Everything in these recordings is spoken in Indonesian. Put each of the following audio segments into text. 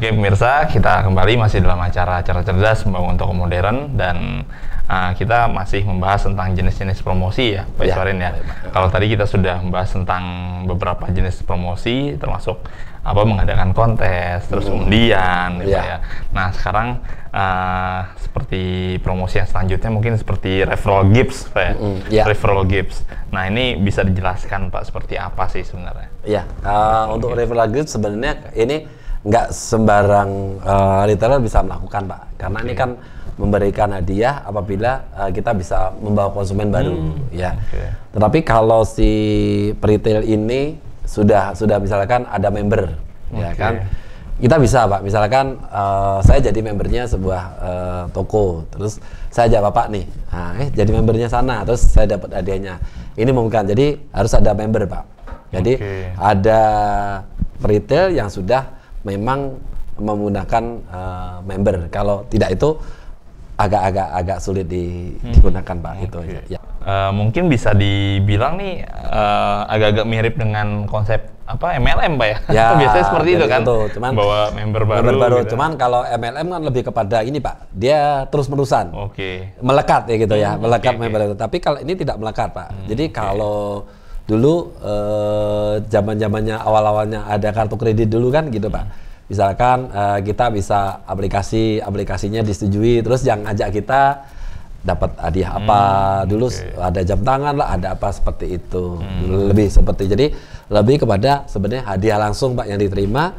Oke pemirsa, kita kembali masih dalam acara acara cerdas membangun toko modern dan uh, kita masih membahas tentang jenis-jenis promosi ya, Pak ya, Iswarin ya. ya Kalau tadi kita sudah membahas tentang beberapa jenis promosi, termasuk apa mengadakan kontes, terus hmm. undian, ya, ya. ya. Nah sekarang uh, seperti promosi yang selanjutnya mungkin seperti referral gifts, Pak ya. Hmm, ya. Referral gifts. Nah ini bisa dijelaskan Pak seperti apa sih sebenarnya? Ya, uh, untuk gifts. referral gifts sebenarnya ini nggak sembarang uh, retailer bisa melakukan pak karena okay. ini kan memberikan hadiah apabila uh, kita bisa membawa konsumen hmm, baru ya okay. tetapi kalau si retail ini sudah sudah misalkan ada member okay. ya kan kita bisa pak misalkan uh, saya jadi membernya sebuah uh, toko terus saya ajak bapak nih nah, eh jadi membernya sana terus saya dapat hadiahnya ini mungkin jadi harus ada member pak jadi okay. ada retail yang sudah memang menggunakan uh, eh, member. Kalau tidak itu agak-agak agak sulit di, hmm. digunakan pak okay. itu ya. Uh, mungkin bisa dibilang nih agak eh, agak-agak mirip dengan konsep apa MLM pak ya, ya biasanya seperti itu ya, kan itu. Cuman, bawa member baru, member baru. Gitu. cuman kalau MLM kan lebih kepada ini pak dia terus menerusan oke okay. melekat ya gitu ya, hmm, ya melekat okay, member okay. itu tapi kalau ini tidak melekat pak hmm, jadi okay. kalau dulu zaman eh, zamannya awal awalnya ada kartu kredit dulu kan gitu pak misalkan eh, kita bisa aplikasi aplikasinya disetujui terus yang ajak kita dapat hadiah apa hmm, dulu okay. ada jam tangan lah ada apa seperti itu hmm. lebih seperti jadi lebih kepada sebenarnya hadiah langsung pak yang diterima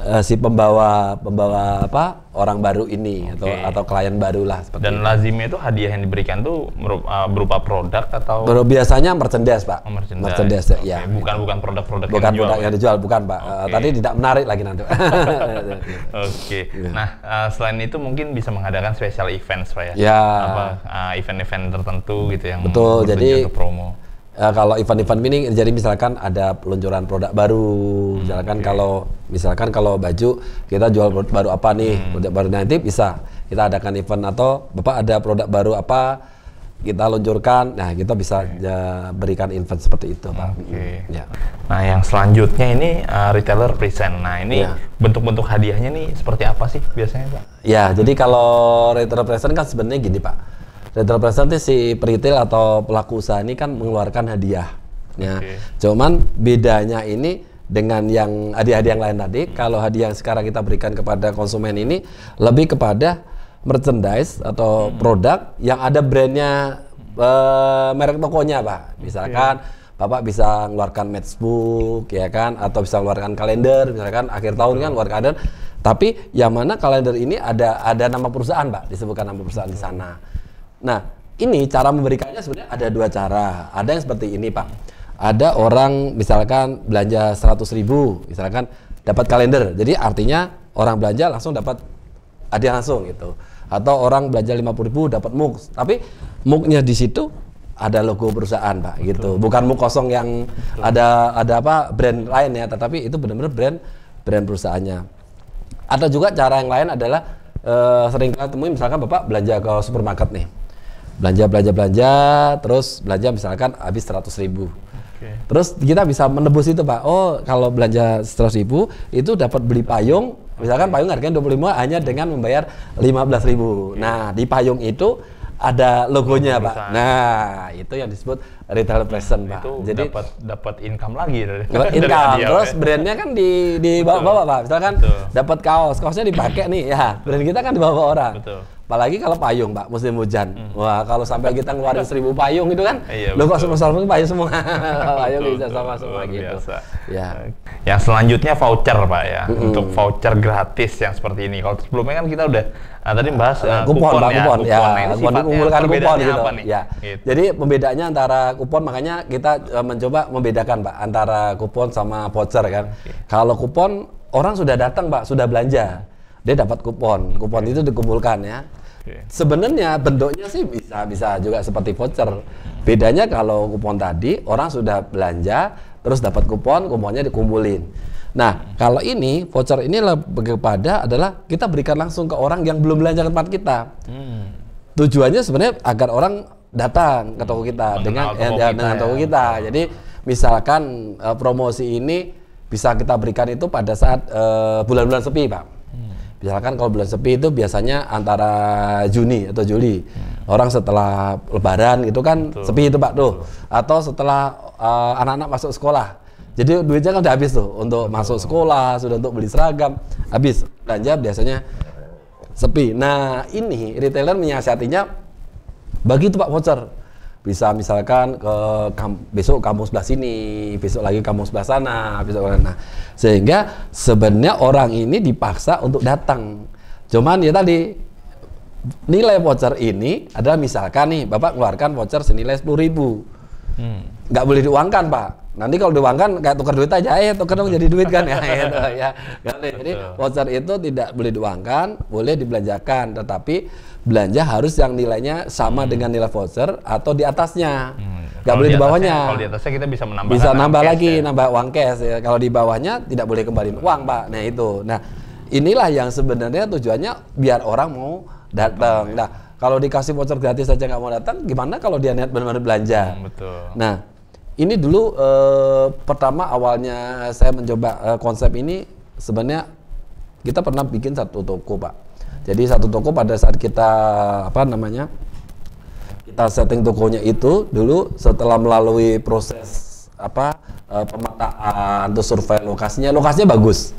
uh, si pembawa pembawa apa orang baru ini atau okay. atau klien baru lah dan itu. lazimnya itu hadiah yang diberikan tuh eh, berupa produk atau Baru biasanya merchandise pak oh, merchandise, merchandise okay. ya bukan bukan produk-produk bukan yang produk ya? yang dijual bukan pak eh, okay. uh, tadi tidak menarik lagi nanti oke okay. Iya. nah uh, selain itu mungkin bisa mengadakan special event pak ya yeah. apa event-event uh, tertentu gitu yang betul jadi promo uh, kalau event-event mini jadi misalkan ada peluncuran produk baru, hmm, misalkan okay. kalau misalkan kalau baju kita jual produk baru apa nih, hmm. produk baru nanti bisa kita adakan event atau Bapak ada produk baru apa kita luncurkan, nah kita bisa okay. ya, berikan event seperti itu, Pak. Okay. Hmm, ya. Nah, yang selanjutnya ini uh, retailer present. Nah, ini ya. bentuk-bentuk ya. hadiahnya nih seperti apa sih biasanya, Pak? Ya, jadi kalau retailer present kan sebenarnya gini, Pak Retail present si peritel atau pelaku usaha ini kan mengeluarkan hadiah. Ya. Cuman bedanya ini dengan yang hadiah-hadiah yang lain tadi, kalau hadiah yang sekarang kita berikan kepada konsumen ini lebih kepada merchandise atau hmm. produk yang ada brandnya uh, merek tokonya, Pak. Misalkan yeah. Bapak bisa mengeluarkan matchbook ya kan atau bisa mengeluarkan kalender misalkan akhir tahun kan luar kalender tapi yang mana kalender ini ada ada nama perusahaan Pak disebutkan nama perusahaan di sana Nah, ini cara memberikannya sebenarnya ada dua cara. Ada yang seperti ini, Pak. Ada orang misalkan belanja seratus ribu, misalkan dapat kalender. Jadi artinya orang belanja langsung dapat yang langsung gitu. Atau orang belanja puluh ribu dapat mug. Tapi mugnya di situ ada logo perusahaan pak gitu bukan muk kosong yang Betul. ada ada apa brand lain ya tetapi itu benar-benar brand brand perusahaannya ada juga cara yang lain adalah uh, eh, sering kita temui misalkan bapak belanja ke supermarket nih belanja belanja belanja terus belanja misalkan habis seratus ribu okay. terus kita bisa menebus itu pak oh kalau belanja seratus ribu itu dapat beli payung misalkan okay. payung harganya dua puluh lima hanya dengan membayar lima belas ribu okay. nah di payung itu ada logonya Logo pak. Nah itu yang disebut retail present pak. Itu Jadi dapat dapat income lagi dapat income. Dari Terus ya. brandnya kan di di bawa bawa pak. Misalkan dapat kaos, kaosnya dipakai nih ya. Brand kita kan dibawa orang. Betul. Apalagi kalau payung, Pak, musim hujan. Hmm. Wah, kalau sampai kita ngeluarin seribu payung itu kan, iya, lo kok semua payung semua, payung bisa sama semua gitu. Ya. Yang selanjutnya voucher, Pak ya, -hmm. untuk voucher gratis yang seperti ini. Kalau sebelumnya kan kita udah nah, tadi bahas uh, ah, ah, kupon, ya, kupon, kupon, ya, kupon, ya, kupon kupon gitu. Apa nih? Ya. Gitu. Jadi pembedanya antara kupon, makanya kita uh, mencoba membedakan, Pak, antara kupon sama voucher kan. Okay. Kalau kupon orang sudah datang, Pak, sudah belanja dia dapat kupon. Kupon itu dikumpulkan ya. Sebenarnya bentuknya sih bisa bisa juga seperti voucher. Bedanya kalau kupon tadi orang sudah belanja terus dapat kupon, kuponnya dikumpulin. Nah, kalau ini voucher ini lebih kepada adalah kita berikan langsung ke orang yang belum belanja ke tempat kita. Hmm. Tujuannya sebenarnya agar orang datang ke toko kita dengan toko eh, ya, kita dengan ya. toko ya. kita. Jadi misalkan uh, promosi ini bisa kita berikan itu pada saat eh, bulan-bulan uh, bulan -bulan sepi, Pak. Misalkan kalau bulan sepi itu biasanya antara Juni atau Juli. Hmm. Orang setelah Lebaran itu kan Betul. sepi itu Pak tuh. Betul. Atau setelah eh, anak-anak uh, masuk sekolah. Jadi duitnya kan udah habis tuh untuk Betul. masuk sekolah, sudah untuk beli seragam, habis. Belanja biasanya sepi. Nah ini retailer menyiasatinya bagi itu Pak voucher bisa misalkan ke kam besok kamu sebelah sini, besok lagi kamu sebelah sana, besok sana. Sehingga sebenarnya orang ini dipaksa untuk datang. Cuman ya tadi nilai voucher ini adalah misalkan nih Bapak keluarkan voucher senilai sepuluh ribu. Hmm. Nggak boleh diuangkan Pak. Nanti kalau diuangkan kayak tukar duit aja, ya tukar dong jadi duit kan ya. itu, ya, ya. Jadi voucher itu tidak boleh diuangkan, boleh dibelanjakan, tetapi belanja harus yang nilainya sama hmm. dengan nilai voucher atau di atasnya. Hmm. Iya. Gak boleh di, bawahnya. kalau di atasnya kita bisa menambah. Bisa nambah lagi, ya. nambah uang cash. Ya. Kalau di bawahnya tidak boleh kembali uang, Pak. Nah itu. Nah inilah yang sebenarnya tujuannya biar orang mau datang. Ya. Nah kalau dikasih voucher gratis saja nggak mau datang, gimana kalau dia niat benar-benar belanja? Hmm, betul. Nah ini dulu eh, pertama awalnya saya mencoba eh, konsep ini sebenarnya kita pernah bikin satu toko, Pak jadi satu toko pada saat kita apa namanya kita setting tokonya itu dulu setelah melalui proses apa e, eh, pemetaan atau survei lokasinya lokasinya bagus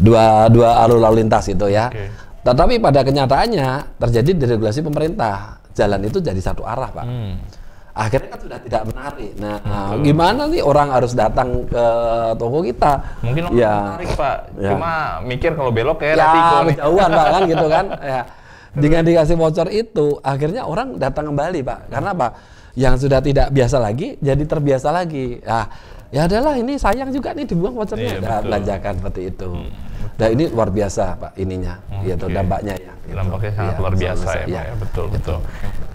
dua dua arus lalu lintas itu ya. Okay. Tetapi pada kenyataannya terjadi deregulasi pemerintah jalan itu jadi satu arah pak. Hmm akhirnya kan sudah tidak menarik. Nah, Betul. gimana nih orang harus datang ke toko kita? Mungkin orang ya. menarik Pak, ya. cuma mikir kalau belok kayak ya, kan. jauhan Pak kan gitu kan. Ya. Dengan dikasih voucher itu, akhirnya orang datang kembali Pak. Karena apa? Yang sudah tidak biasa lagi, jadi terbiasa lagi. Nah, ya adalah ini sayang juga nih dibuang vouchernya. Iya, nah, belanjakan seperti itu. Hmm. nah ini luar biasa Pak ininya, okay. Hmm, yaitu dampaknya ya. Gitu. Dampaknya sangat ya, luar biasa ya, ya ya, betul ya. betul.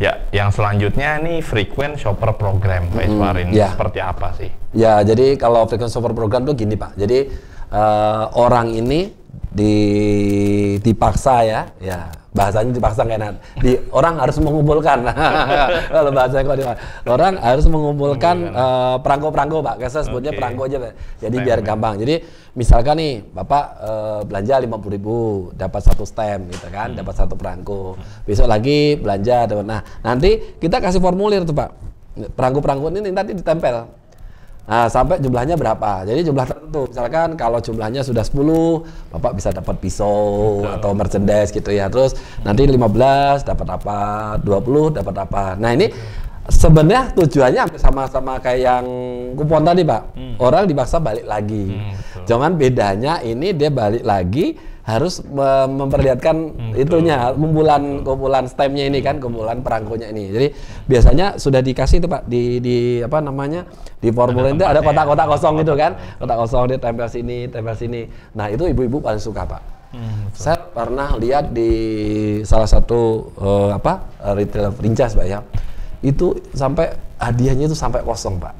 Ya, yang selanjutnya ini frequent shopper program Pak hmm, Iswarin. Hmm, ya. Seperti apa sih? Ya, jadi kalau frequent shopper program tuh gini Pak. Jadi uh, orang ini di dipaksa ya, ya bahasanya dipaksa kayak enak. di orang harus mengumpulkan kalau bahasanya kok orang harus mengumpulkan uh, eh, perangko-perangko pak saya sebutnya okay. perangko aja pak. jadi stem, biar gampang jadi misalkan nih bapak uh, belanja lima puluh ribu dapat satu stem gitu kan hmm. dapat satu perangko besok lagi belanja dapat nah nanti kita kasih formulir tuh pak perangko-perangko ini nanti ditempel Nah, sampai jumlahnya berapa? Jadi jumlah tertentu. Misalkan kalau jumlahnya sudah 10, Bapak bisa dapat pisau atau merchandise gitu ya. Terus nanti 15 dapat apa? 20 dapat apa? Nah, ini sebenarnya tujuannya sama-sama kayak yang kupon tadi, Pak. Hmm. Orang dipaksa balik lagi. Hmm, bedanya ini dia balik lagi harus memperlihatkan hmm, Betul. itunya kumpulan kumpulan stemnya ini kan kumpulan perangkonya ini jadi biasanya sudah dikasih itu pak di di apa namanya di formulir ada itu ada kotak-kotak kosong itu kan kotak kosong dia tempel sini tempel sini nah itu ibu-ibu paling suka pak Hmm, saya pernah lihat di salah satu uh, apa retail rincas pak ya itu sampai hadiahnya itu sampai kosong pak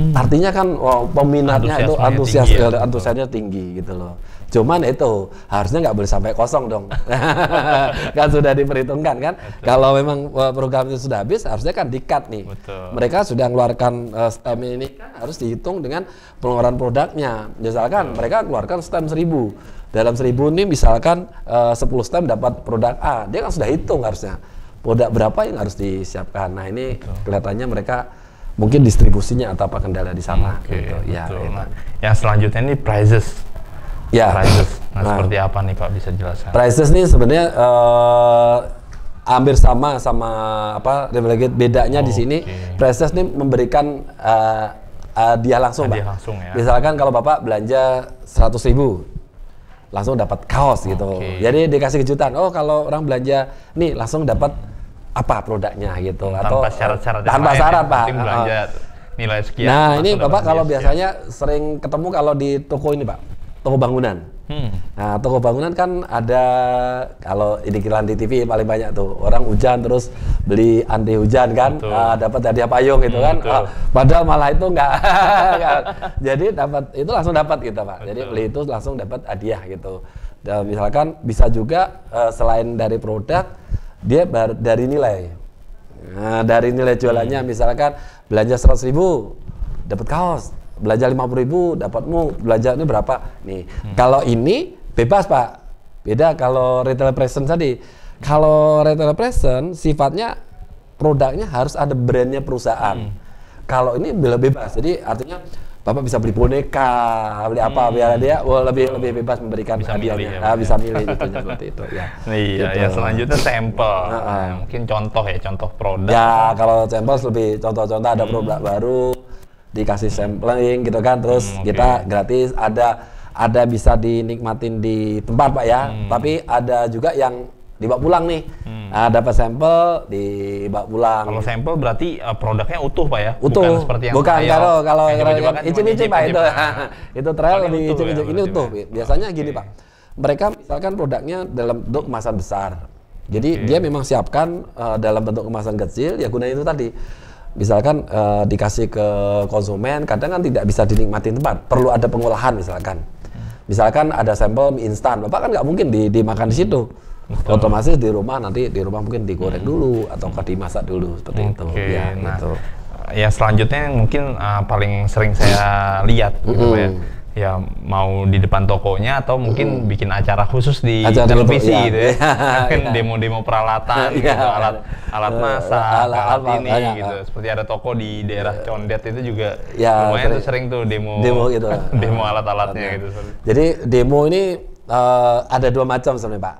Hmm. Artinya kan oh, peminatnya itu antusias tinggi, ya. antusiasnya tinggi gitu loh. Cuman itu harusnya nggak boleh sampai kosong dong. kan sudah diperhitungkan kan. Betul. Kalau memang program itu sudah habis harusnya kan dikat nih. Betul. Mereka sudah mengeluarkan uh, eh, stem ini kan harus dihitung dengan pengeluaran produknya. Misalkan Betul. mereka keluarkan stem seribu Dalam seribu ini misalkan eh, uh, 10 stem dapat produk A. Dia kan sudah hitung harusnya produk berapa yang harus disiapkan. Nah ini Betul. kelihatannya mereka mungkin distribusinya atau apa kendala di sana okay, gitu. Ya, betul. Ya, Nah, yang selanjutnya ini prices. Ya. Prices. Nah, nah, seperti apa nih Pak bisa jelaskan? Prices nih sebenarnya uh, hampir sama sama apa Revelgate bedanya oh, di sini okay. prices nih memberikan uh, eh, uh, eh, dia langsung, hadiah Pak. langsung ya. Misalkan kalau Bapak belanja 100 ribu, langsung dapat kaos gitu. Okay. Jadi dikasih kejutan. Oh, kalau orang belanja nih langsung dapat apa produknya gitu tanpa atau syarat-syarat tanpa syarat pak belanja nilai sekian nah ini bapak kalau sekian. biasanya sering ketemu kalau di toko ini pak toko bangunan hmm. nah toko bangunan kan ada kalau ini kilan di TV paling banyak tuh orang hujan terus beli anti hujan kan uh, dapat hadiah payung gitu hmm, kan uh, padahal malah itu enggak jadi dapat itu langsung dapat gitu pak betul. jadi beli itu langsung dapat hadiah gitu dan misalkan bisa juga uh, selain dari produk dia bar, dari nilai nah, dari nilai jualannya hmm. misalkan belanja 100 ribu dapat kaos belanja 50 ribu dapat mu belanja ini berapa nih hmm. kalau ini bebas pak beda kalau retail present tadi kalau retail present sifatnya produknya harus ada brandnya perusahaan hmm. kalau ini bebas jadi artinya Bapak bisa beli boneka, beli apa hmm. biar dia well, lebih lebih bebas memberikan bisa hadiahnya. Milih, ya, ah, bisa ya. milih itu seperti itu ya. Iya, gitu. ya selanjutnya sampel. Nah, nah, Mungkin contoh ya, contoh produk. Ya, kalau sampel lebih contoh-contoh ada hmm. produk baru dikasih sampling gitu kan, terus hmm, okay. kita gratis ada ada bisa dinikmatin di tempat Pak ya. Hmm. Tapi ada juga yang dibawa pulang nih. Hmm. Nah, dapat sampel dibawa pulang. Kalau sampel berarti eh, produknya utuh pak ya? Utuh. Bukan seperti yang bukan kalau kalau icip-icip ah, pak itu itu trial lebih ya, icip-icip ini utuh. Biasanya gini pak, mereka misalkan produknya dalam bentuk kemasan besar. Jadi okay. dia memang siapkan uh, dalam bentuk kemasan kecil ya gunanya itu tadi misalkan uh, dikasih ke konsumen kadang kan tidak bisa dinikmati tempat perlu ada pengolahan misalkan hmm. misalkan ada sampel mie instan bapak kan nggak mungkin di, dimakan di situ Betul. Otomatis di rumah nanti di rumah mungkin digoreng hmm. dulu atau dimasak dulu seperti okay. itu. Ya, nah, gitu. ya selanjutnya mungkin uh, paling sering saya lihat gitu hmm. ya ya mau di depan tokonya atau mungkin mm. bikin acara khusus di acara televisi ya. gitu ya. kan demo-demo peralatan ya. gitu, alat alat eh, masak, alat, alat ini alat, eh. gitu. Seperti ada toko di daerah Condet itu juga ya, lumayan sering, tuh sering tuh demo demo gitu. demo alat-alatnya gitu. Jadi demo ini uh, ada dua macam sebenarnya, Pak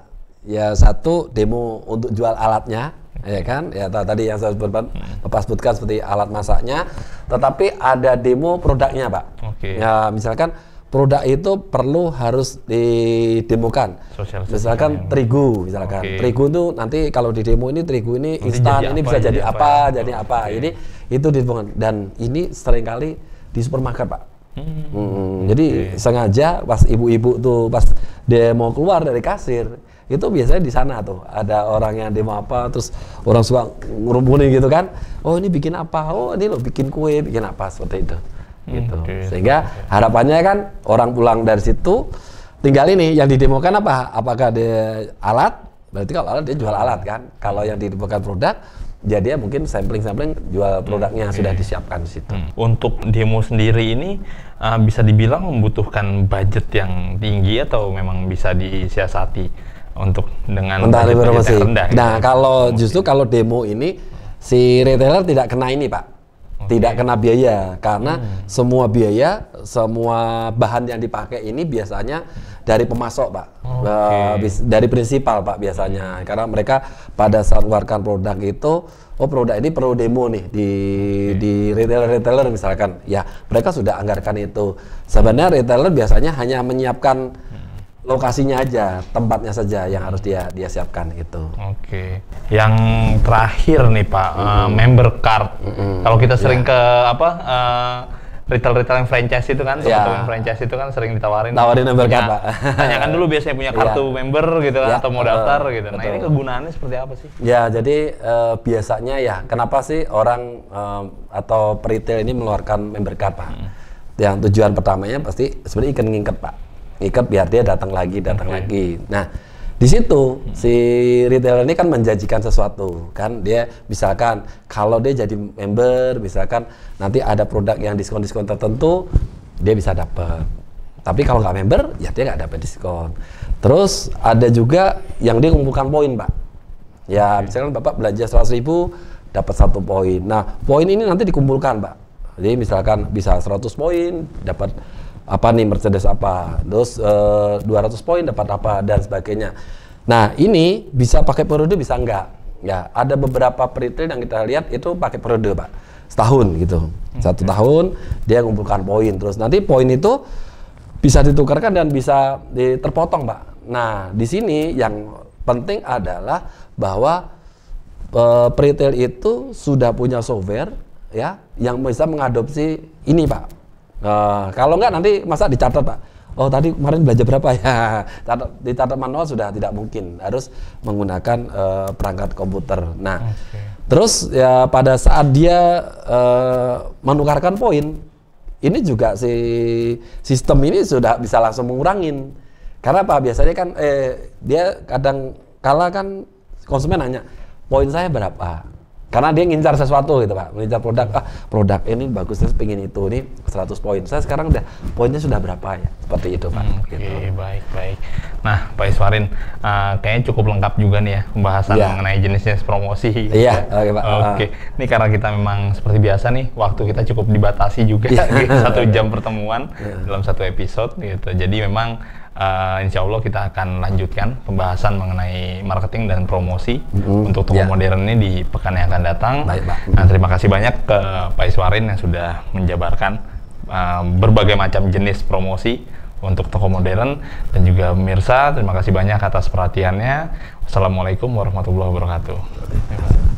ya satu demo untuk jual alatnya ya kan ya tadi yang saya sebutkan hmm. Bapak sebutkan seperti alat masaknya tetapi ada demo produknya Pak okay. ya misalkan produk itu perlu harus didemokan misalkan yang... terigu misalkan okay. terigu itu nanti kalau di demo ini terigu ini instan ini apa, bisa jadi, jadi apa, apa jadi apa okay. jadi itu didemokan dan ini seringkali di supermarket Pak Hmm, hmm, jadi okay. sengaja pas ibu-ibu tuh pas demo keluar dari kasir, itu biasanya di sana tuh ada orang yang demo apa terus orang suka ngerumunin gitu kan oh ini bikin apa oh ini lo bikin kue bikin apa seperti itu hmm, gitu okay. sehingga okay. harapannya kan orang pulang dari situ tinggal ini yang didemokan apa apakah dia alat berarti kalau alat dia jual alat kan kalau yang didemokan produk jadi ya mungkin sampling-sampling jual produknya hmm, okay. sudah disiapkan di situ. Hmm. Untuk demo sendiri ini uh, bisa dibilang membutuhkan budget yang tinggi atau memang bisa disiasati untuk dengan mentah yang rendah. Gitu. Nah, gitu. kalau Mungkin. justru kalau demo ini si retailer tidak kena ini, Pak. Okay. Tidak kena biaya karena hmm. semua biaya, semua bahan yang dipakai ini biasanya dari pemasok, Pak. Okay. Uh, eh, dari prinsipal, Pak biasanya. Karena mereka pada saat keluarkan produk itu oh produk ini perlu demo nih di okay. di retailer-retailer misalkan ya mereka sudah anggarkan itu sebenarnya retailer biasanya hanya menyiapkan hmm lokasinya aja, tempatnya saja yang harus dia dia siapkan gitu. Oke. Okay. Yang terakhir nih Pak, mm -hmm. uh, member card. Mm -hmm. Kalau kita iya. sering yeah. ke apa uh, retail-retail yang franchise itu kan, teman-teman iya. franchise itu kan sering ditawarin. Tawarin member punya, card Pak. tanyakan dulu biasanya punya iya. kartu yeah. member gitu kan, yeah. atau mau daftar gitu. Nah ini kegunaannya seperti apa sih? Ya jadi uh, biasanya ya kenapa sih orang uh, atau retail ini mengeluarkan member card Pak? Hmm. Yang tujuan pertamanya pasti sebenarnya ingin ngingket Pak ngikat biar dia datang lagi, datang okay. lagi. Nah, di situ hmm. si retailer ini kan menjanjikan sesuatu kan dia misalkan kalau dia jadi member misalkan nanti ada produk yang diskon diskon tertentu dia bisa dapat tapi kalau nggak member ya dia nggak dapat diskon terus ada juga yang dia kumpulkan poin pak ya misalkan bapak belanja seratus ribu dapat satu poin nah poin ini nanti dikumpulkan pak jadi misalkan bisa 100 poin dapat apa nih Mercedes apa, terus e, eh, 200 poin dapat apa dan sebagainya. Nah ini bisa pakai periode bisa enggak? Ya ada beberapa peritel yang kita lihat itu pakai periode pak, setahun gitu, hmm. satu tahun dia ngumpulkan poin, terus nanti poin itu bisa ditukarkan dan bisa terpotong pak. Nah di sini yang penting adalah bahwa e, peritel itu sudah punya software ya yang bisa mengadopsi ini pak Nah, kalau enggak nanti masa dicatat pak. Oh tadi kemarin belajar berapa ya? Catat, dicatat manual sudah tidak mungkin, harus menggunakan uh, perangkat komputer. Nah, okay. terus ya pada saat dia uh, menukarkan poin, ini juga si sistem ini sudah bisa langsung mengurangin. Karena apa? Biasanya kan eh, dia kadang kala kan konsumen nanya poin saya berapa karena dia ngincar sesuatu gitu Pak, ngincar produk. Ah, produk ini bagus, saya pengen itu. Ini 100 poin. Saya sekarang udah poinnya sudah berapa ya? Seperti itu Pak. Hmm, Oke, okay, gitu. baik, baik. Nah, Pak Iswarin, uh, kayaknya cukup lengkap juga nih ya pembahasan yeah. mengenai jenisnya promosi. Iya, yeah, oke okay, Pak. Ah. Oke, okay. Uh. ini karena kita memang seperti biasa nih, waktu kita cukup dibatasi juga. Yeah. satu jam pertemuan yeah. dalam satu episode gitu. Jadi memang uh, insya Allah kita akan lanjutkan pembahasan mengenai marketing dan promosi hmm untuk toko yeah. modern ini di pekan yang akan datang. Baik, Pak. Nah, terima kasih banyak ke Pak Iswarin yang sudah menjabarkan uh, berbagai macam jenis promosi untuk toko modern dan juga pemirsa terima kasih banyak atas perhatiannya. Assalamualaikum warahmatullahi wabarakatuh.